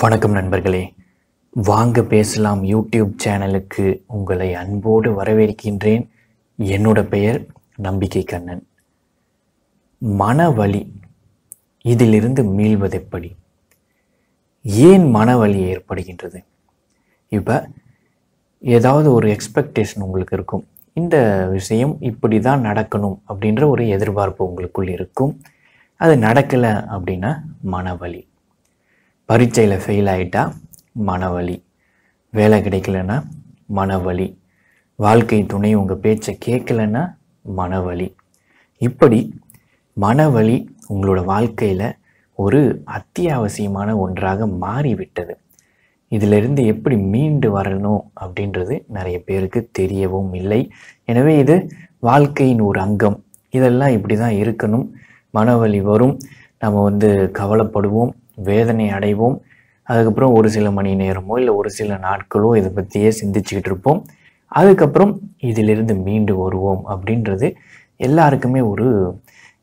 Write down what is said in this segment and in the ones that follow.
வணக்கம் நண்பர்களே வாங்க பேசலாம் யூடியூப் சேனலுக்கு உங்களை அன்போடு வரவேற்கின்றேன் என்னோட பெயர் நம்பிக்கை கண்ணன் மனவழி இதிலிருந்து மீள்வதெப்படி ஏன் மனவழி ஏற்படுகின்றது இப்போ ஏதாவது ஒரு எக்ஸ்பெக்டேஷன் உங்களுக்கு இருக்கும் இந்த விஷயம் இப்படி தான் நடக்கணும் அப்படின்ற ஒரு எதிர்பார்ப்பு உங்களுக்குள் இருக்கும் அது நடக்கலை அப்படின்னா மனவழி பரீட்சையில் ஃபெயில் ஆகிட்டா மனவழி வேலை கிடைக்கலன்னா மனவழி வாழ்க்கை துணை உங்கள் பேச்சை கேட்கலன்னா மனவழி இப்படி மனவழி உங்களோட வாழ்க்கையில் ஒரு அத்தியாவசியமான ஒன்றாக மாறிவிட்டது இதிலிருந்து எப்படி மீண்டு வரணும் அப்படின்றது நிறைய பேருக்கு தெரியவும் இல்லை எனவே இது வாழ்க்கையின் ஒரு அங்கம் இதெல்லாம் இப்படி தான் இருக்கணும் மனவலி வரும் நம்ம வந்து கவலைப்படுவோம் வேதனை அடைவோம் அதுக்கப்புறம் ஒரு சில மணி நேரமோ இல்லை ஒரு சில நாட்களோ இதை பற்றியே சிந்திச்சுக்கிட்டு இருப்போம் அதுக்கப்புறம் இதிலிருந்து மீண்டு வருவோம் அப்படின்றது எல்லாருக்குமே ஒரு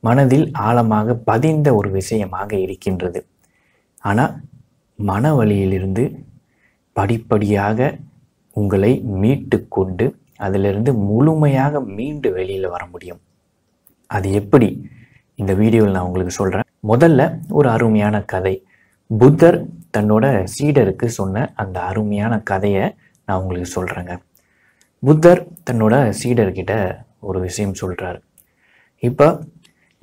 மனதில் ஆழமாக பதிந்த ஒரு விஷயமாக இருக்கின்றது ஆனால் மன வழியிலிருந்து படிப்படியாக உங்களை மீட்டு கொண்டு அதிலிருந்து முழுமையாக மீண்டு வெளியில் வர முடியும் அது எப்படி இந்த வீடியோவில் நான் உங்களுக்கு சொல்கிறேன் முதல்ல ஒரு அருமையான கதை புத்தர் தன்னோட சீடருக்கு சொன்ன அந்த அருமையான கதையை நான் உங்களுக்கு சொல்கிறேங்க புத்தர் தன்னோட சீடர்கிட்ட ஒரு விஷயம் சொல்கிறார் இப்போ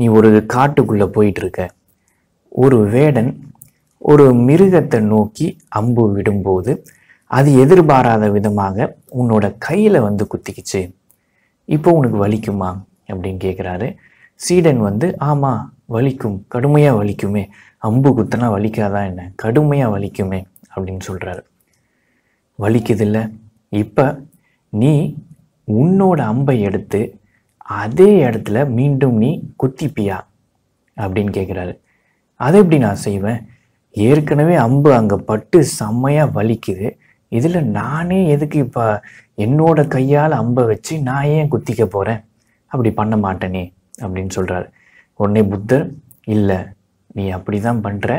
நீ ஒரு காட்டுக்குள்ளே போயிட்டுருக்க ஒரு வேடன் ஒரு மிருகத்தை நோக்கி அம்பு விடும்போது அது எதிர்பாராத விதமாக உன்னோட கையில் வந்து குத்திக்கிச்சு இப்போ உனக்கு வலிக்குமா அப்படின்னு கேட்குறாரு சீடன் வந்து ஆமாம் வலிக்கும் கடுமையாக வலிக்குமே அம்பு குத்தனா வலிக்காதான் என்ன கடுமையாக வலிக்குமே அப்படின்னு சொல்கிறாரு வலிக்குதில்ல இப்போ நீ உன்னோட அம்பை எடுத்து அதே இடத்துல மீண்டும் நீ குத்திப்பியா அப்படின்னு கேட்குறாரு அதை எப்படி நான் செய்வேன் ஏற்கனவே அம்பு அங்கே பட்டு செம்மையாக வலிக்குது இதில் நானே எதுக்கு இப்போ என்னோட கையால் அம்பை வச்சு நான் ஏன் குத்திக்க போகிறேன் அப்படி பண்ண மாட்டேனே அப்படின்னு சொல்கிறாரு உடனே புத்தர் இல்லை நீ அப்படி தான் பண்ணுற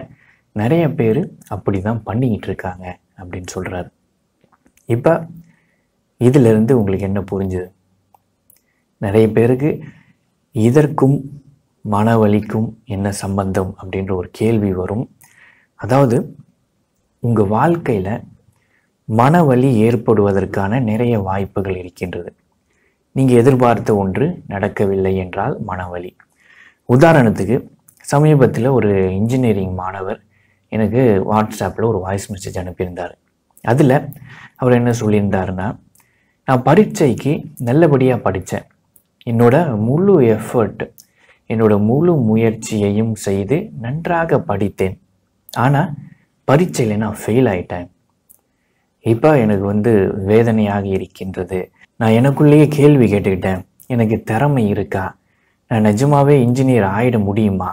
நிறைய பேர் அப்படி தான் பண்ணிக்கிட்டு இருக்காங்க அப்படின்னு சொல்கிறாரு இப்போ இதிலிருந்து உங்களுக்கு என்ன புரிஞ்சுது நிறைய பேருக்கு இதற்கும் மனவழிக்கும் என்ன சம்பந்தம் அப்படின்ற ஒரு கேள்வி வரும் அதாவது உங்கள் வாழ்க்கையில் மனவழி ஏற்படுவதற்கான நிறைய வாய்ப்புகள் இருக்கின்றது நீங்கள் எதிர்பார்த்த ஒன்று நடக்கவில்லை என்றால் மனவழி உதாரணத்துக்கு சமீபத்தில் ஒரு இன்ஜினியரிங் மாணவர் எனக்கு வாட்ஸ்அப்பில் ஒரு வாய்ஸ் மெசேஜ் அனுப்பியிருந்தார் அதில் அவர் என்ன சொல்லியிருந்தாருன்னா நான் பரீட்சைக்கு நல்லபடியாக படித்தேன் என்னோட முழு எஃபர்ட் என்னோட முழு முயற்சியையும் செய்து நன்றாக படித்தேன் ஆனால் பரீட்சையில் நான் ஃபெயில் ஆயிட்டேன் இப்போ எனக்கு வந்து வேதனையாக இருக்கின்றது நான் எனக்குள்ளேயே கேள்வி கேட்டுக்கிட்டேன் எனக்கு திறமை இருக்கா நான் நிஜமாகவே இன்ஜினியர் ஆகிட முடியுமா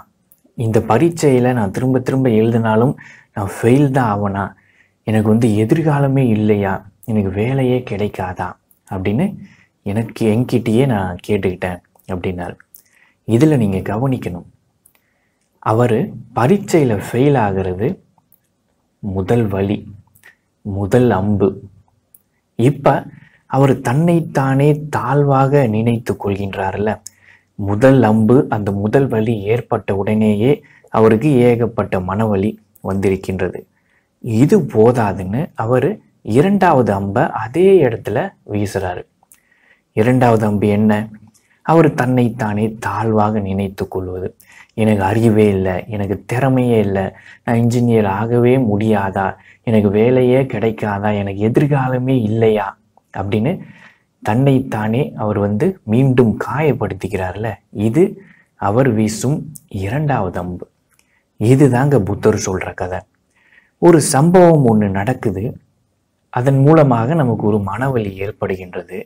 இந்த பரீட்சையில் நான் திரும்ப திரும்ப எழுதினாலும் நான் ஃபெயில் தான் ஆவனா எனக்கு வந்து எதிர்காலமே இல்லையா எனக்கு வேலையே கிடைக்காதா அப்படின்னு எனக்கு என்கிட்டயே நான் கேட்டுக்கிட்டேன் அப்படின்னார் இதில் நீங்கள் கவனிக்கணும் அவர் பரீட்சையில் ஃபெயில் ஆகிறது முதல் வழி முதல் அம்பு இப்போ அவர் தன்னைத்தானே தாழ்வாக நினைத்து கொள்கின்றார்ல முதல் அம்பு அந்த முதல் வலி ஏற்பட்ட உடனேயே அவருக்கு ஏகப்பட்ட மனவலி வந்திருக்கின்றது இது போதாதுன்னு அவர் இரண்டாவது அம்பை அதே இடத்துல வீசுகிறாரு இரண்டாவது அம்பு என்ன அவர் தன்னைத்தானே தாழ்வாக நினைத்து கொள்வது எனக்கு அறிவே இல்லை எனக்கு திறமையே இல்லை நான் இன்ஜினியர் ஆகவே முடியாதா எனக்கு வேலையே கிடைக்காதா எனக்கு எதிர்காலமே இல்லையா அப்படின்னு தன்னைத்தானே அவர் வந்து மீண்டும் காயப்படுத்திக்கிறார்ல இது அவர் வீசும் இரண்டாவது அம்பு இது தாங்க புத்தர் சொல்கிற கதை ஒரு சம்பவம் ஒன்று நடக்குது அதன் மூலமாக நமக்கு ஒரு மனவலி ஏற்படுகின்றது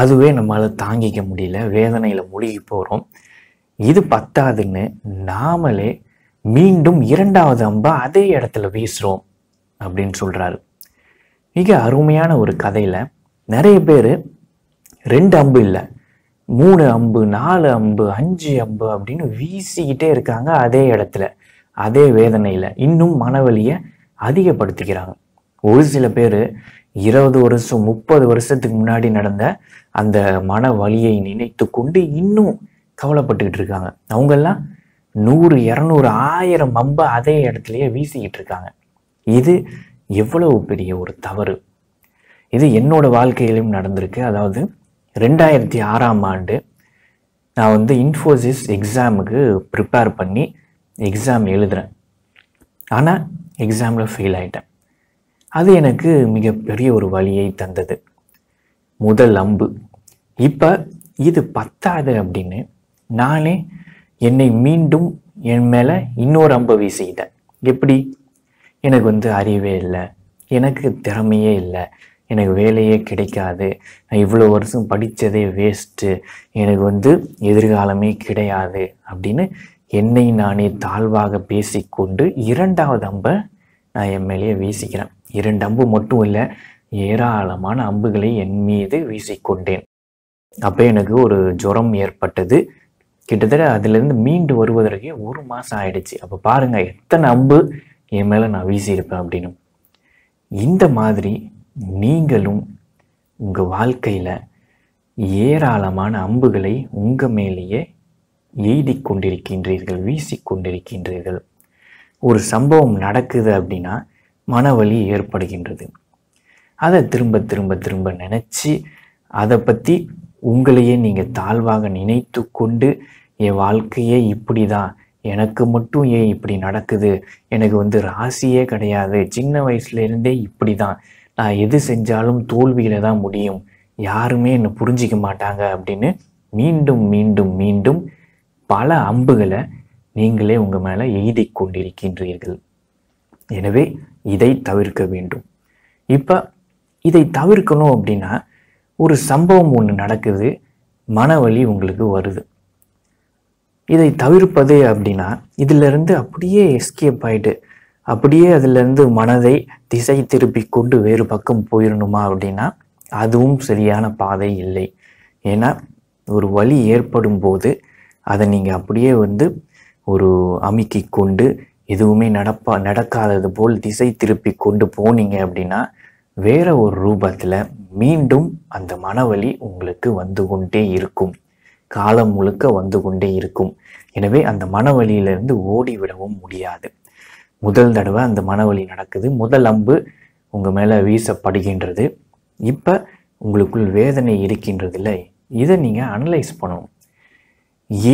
அதுவே நம்மளால் தாங்கிக்க முடியல வேதனையில் முழுகி போகிறோம் இது பத்தாதுன்னு நாமளே மீண்டும் இரண்டாவது அம்பா அதே இடத்துல வீசுகிறோம் அப்படின்னு சொல்கிறாரு மிக அருமையான ஒரு கதையில் நிறைய பேர் ரெண்டு அம்பு இல்லை மூணு அம்பு நாலு அம்பு அஞ்சு அம்பு அப்படின்னு வீசிக்கிட்டே இருக்காங்க அதே இடத்துல அதே வேதனையில் இன்னும் மனவழியை அதிகப்படுத்திக்கிறாங்க ஒரு சில பேர் இருபது வருஷம் முப்பது வருஷத்துக்கு முன்னாடி நடந்த அந்த மன வலியை நினைத்து கொண்டு இன்னும் கவலைப்பட்டுக்கிட்டு இருக்காங்க அவங்கெல்லாம் நூறு இரநூறு ஆயிரம் அம்பை அதே இடத்துலையே வீசிக்கிட்டு இருக்காங்க இது எவ்வளவு பெரிய ஒரு தவறு இது என்னோட வாழ்க்கையிலும் நடந்திருக்கு அதாவது ரெண்டாயிரத்தி ஆறாம் ஆண்டு நான் வந்து இன்ஃபோசிஸ் எக்ஸாமுக்கு ப்ரிப்பேர் பண்ணி எக்ஸாம் எழுதுகிறேன் ஆனால் எக்ஸாமில் ஃபெயில் ஆகிட்டேன் அது எனக்கு மிகப்பெரிய ஒரு வழியை தந்தது முதல் அம்பு இப்போ இது பத்தாது அப்படின்னு நானே என்னை மீண்டும் என் மேலே இன்னொரு அம்பை வீசிக்கிட்டேன் எப்படி எனக்கு வந்து அறிவே இல்லை எனக்கு திறமையே இல்லை எனக்கு வேலையே கிடைக்காது நான் இவ்வளோ வருஷம் படித்ததே வேஸ்ட்டு எனக்கு வந்து எதிர்காலமே கிடையாது அப்படின்னு என்னை நானே தாழ்வாக பேசிக்கொண்டு இரண்டாவது அம்பை நான் என் மேலேயே வீசிக்கிறேன் இரண்டு அம்பு மட்டும் இல்லை ஏராளமான அம்புகளை என் மீது வீசிக்கொண்டேன் அப்போ எனக்கு ஒரு ஜுரம் ஏற்பட்டது கிட்டத்தட்ட அதுலேருந்து மீண்டு வருவதற்கே ஒரு மாதம் ஆயிடுச்சு அப்போ பாருங்கள் எத்தனை அம்பு என் மேலே நான் வீசியிருப்பேன் அப்படின்னு இந்த மாதிரி நீங்களும் உங்கள் வாழ்க்கையில் ஏராளமான அம்புகளை உங்கள் மேலேயே எய்தி கொண்டிருக்கின்றீர்கள் வீசி கொண்டிருக்கின்றீர்கள் ஒரு சம்பவம் நடக்குது அப்படின்னா மனவலி ஏற்படுகின்றது அதை திரும்ப திரும்ப திரும்ப நினச்சி அதை பற்றி உங்களையே நீங்கள் தாழ்வாக நினைத்து கொண்டு என் வாழ்க்கையே இப்படி தான் எனக்கு மட்டும் ஏன் இப்படி நடக்குது எனக்கு வந்து ராசியே கிடையாது சின்ன வயசுலேருந்தே இப்படி தான் நான் எது செஞ்சாலும் தோல்வியில் தான் முடியும் யாருமே என்னை புரிஞ்சிக்க மாட்டாங்க அப்படின்னு மீண்டும் மீண்டும் மீண்டும் பல அம்புகளை நீங்களே உங்கள் மேலே எழுதி கொண்டிருக்கின்றீர்கள் எனவே இதை தவிர்க்க வேண்டும் இப்போ இதை தவிர்க்கணும் அப்படின்னா ஒரு சம்பவம் ஒன்று நடக்குது மனவழி உங்களுக்கு வருது இதை தவிர்ப்பது அப்படின்னா இதிலிருந்து அப்படியே எஸ்கேப் ஆகிட்டு அப்படியே அதுலேருந்து மனதை திசை திருப்பி கொண்டு வேறு பக்கம் போயிடணுமா அப்படின்னா அதுவும் சரியான பாதை இல்லை ஏன்னா ஒரு வழி ஏற்படும் போது அதை நீங்கள் அப்படியே வந்து ஒரு அமுக்கி கொண்டு எதுவுமே நடப்பா நடக்காதது போல் திசை திருப்பி கொண்டு போனீங்க அப்படின்னா வேற ஒரு ரூபத்தில் மீண்டும் அந்த மனவழி உங்களுக்கு வந்து கொண்டே இருக்கும் காலம் முழுக்க வந்து கொண்டே இருக்கும் எனவே அந்த மனவழியிலிருந்து ஓடிவிடவும் முடியாது முதல் தடவை அந்த மனவழி நடக்குது முதல் அம்பு உங்கள் மேலே வீசப்படுகின்றது இப்போ உங்களுக்குள் வேதனை இருக்கின்றது இல்லை இதை நீங்கள் அனலைஸ் பண்ணணும்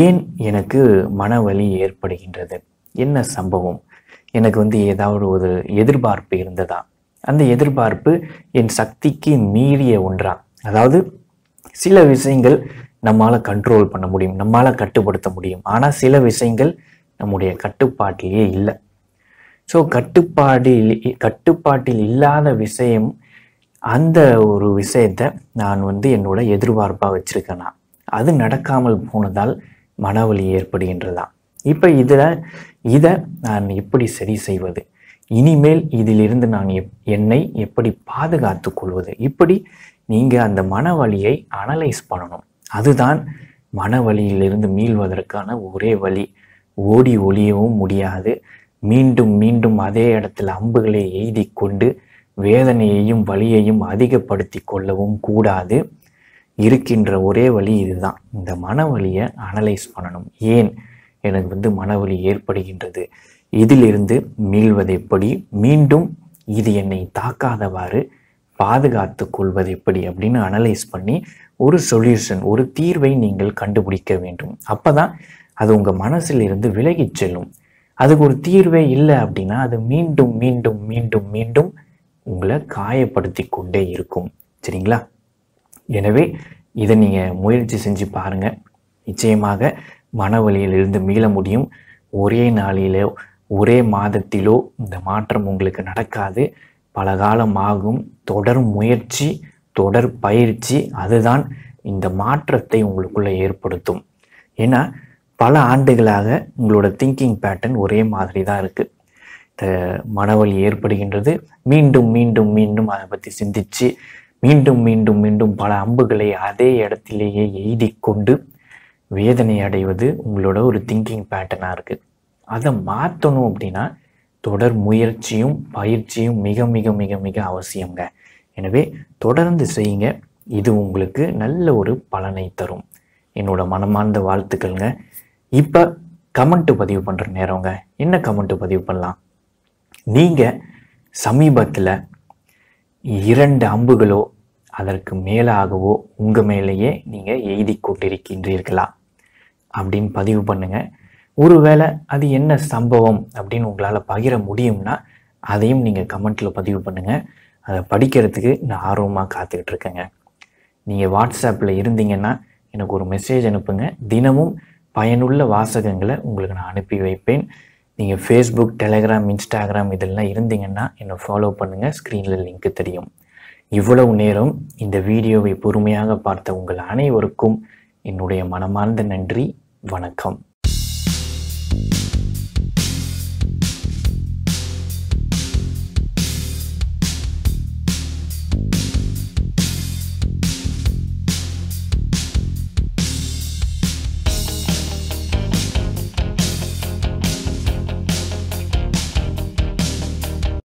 ஏன் எனக்கு மனவழி ஏற்படுகின்றது என்ன சம்பவம் எனக்கு வந்து ஏதாவது ஒரு எதிர்பார்ப்பு இருந்ததா அந்த எதிர்பார்ப்பு என் சக்திக்கு மீறிய ஒன்றா அதாவது சில விஷயங்கள் நம்மளால் கண்ட்ரோல் பண்ண முடியும் நம்மளால் கட்டுப்படுத்த முடியும் ஆனால் சில விஷயங்கள் நம்முடைய கட்டுப்பாட்டிலேயே இல்லை ஸோ கட்டுப்பாடில் கட்டுப்பாட்டில் இல்லாத விஷயம் அந்த ஒரு விஷயத்தை நான் வந்து என்னோட எதிர்பார்ப்பாக வச்சுருக்கேனா அது நடக்காமல் போனதால் மனவலி ஏற்படுகின்றதா இப்போ இதில் இதை நான் எப்படி சரி செய்வது இனிமேல் இதிலிருந்து நான் எப் என்னை எப்படி பாதுகாத்து கொள்வது இப்படி நீங்கள் அந்த மனவழியை அனலைஸ் பண்ணணும் அதுதான் மனவலியிலிருந்து மீள்வதற்கான ஒரே வழி ஓடி ஒளியவும் முடியாது மீண்டும் மீண்டும் அதே இடத்தில் அம்புகளை எய்தி கொண்டு வேதனையையும் வலியையும் அதிகப்படுத்தி கொள்ளவும் கூடாது இருக்கின்ற ஒரே வழி இதுதான் இந்த மனவலியை அனலைஸ் பண்ணணும் ஏன் எனக்கு வந்து மனவலி ஏற்படுகின்றது இதிலிருந்து மீள்வது எப்படி மீண்டும் இது என்னை தாக்காதவாறு பாதுகாத்து கொள்வது எப்படி அப்படின்னு அனலைஸ் பண்ணி ஒரு சொல்யூஷன் ஒரு தீர்வை நீங்கள் கண்டுபிடிக்க வேண்டும் அப்போ அது உங்கள் மனசில் இருந்து விலகிச் செல்லும் அதுக்கு ஒரு தீர்வே இல்லை அப்படின்னா அது மீண்டும் மீண்டும் மீண்டும் மீண்டும் உங்களை காயப்படுத்தி கொண்டே இருக்கும் சரிங்களா எனவே இதை நீங்கள் முயற்சி செஞ்சு பாருங்கள் நிச்சயமாக மனவழியிலிருந்து மீள முடியும் ஒரே நாளிலோ ஒரே மாதத்திலோ இந்த மாற்றம் உங்களுக்கு நடக்காது பல காலம் ஆகும் தொடர் முயற்சி தொடர் பயிற்சி அதுதான் இந்த மாற்றத்தை உங்களுக்குள்ளே ஏற்படுத்தும் ஏன்னா பல ஆண்டுகளாக உங்களோட திங்கிங் பேட்டர்ன் ஒரே மாதிரி தான் இருக்குது இந்த மனவழி ஏற்படுகின்றது மீண்டும் மீண்டும் மீண்டும் அதை பற்றி சிந்தித்து மீண்டும் மீண்டும் மீண்டும் பல அம்புகளை அதே இடத்திலேயே எய்தி கொண்டு வேதனை அடைவது உங்களோட ஒரு திங்கிங் பேட்டர்னாக இருக்குது அதை மாற்றணும் அப்படின்னா தொடர் முயற்சியும் பயிற்சியும் மிக மிக மிக மிக அவசியங்க எனவே தொடர்ந்து செய்யுங்க இது உங்களுக்கு நல்ல ஒரு பலனை தரும் என்னோட மனமார்ந்த வாழ்த்துக்கள்ங்க இப்போ கமெண்ட்டு பதிவு பண்ணுற நேரங்க என்ன கமெண்ட்டு பதிவு பண்ணலாம் நீங்கள் சமீபத்தில் இரண்டு அம்புகளோ அதற்கு மேலாகவோ உங்கள் மேலேயே நீங்கள் எழுதி கொண்டிருக்கின்றீர்களா அப்படின்னு பதிவு பண்ணுங்கள் ஒருவேளை அது என்ன சம்பவம் அப்படின்னு உங்களால் பகிர முடியும்னா அதையும் நீங்கள் கமெண்ட்டில் பதிவு பண்ணுங்கள் அதை படிக்கிறதுக்கு நான் ஆர்வமாக காத்துக்கிட்டு இருக்கேங்க நீங்கள் வாட்ஸ்அப்பில் இருந்தீங்கன்னா எனக்கு ஒரு மெசேஜ் அனுப்புங்க தினமும் பயனுள்ள வாசகங்களை உங்களுக்கு நான் அனுப்பி வைப்பேன் நீங்கள் ஃபேஸ்புக் டெலகிராம் இன்ஸ்டாகிராம் இதெல்லாம் இருந்தீங்கன்னா என்னை ஃபாலோ பண்ணுங்கள் ஸ்க்ரீனில் லிங்க்கு தெரியும் இவ்வளவு நேரம் இந்த வீடியோவை பொறுமையாக பார்த்த உங்கள் அனைவருக்கும் என்னுடைய மனமார்ந்த நன்றி வணக்கம்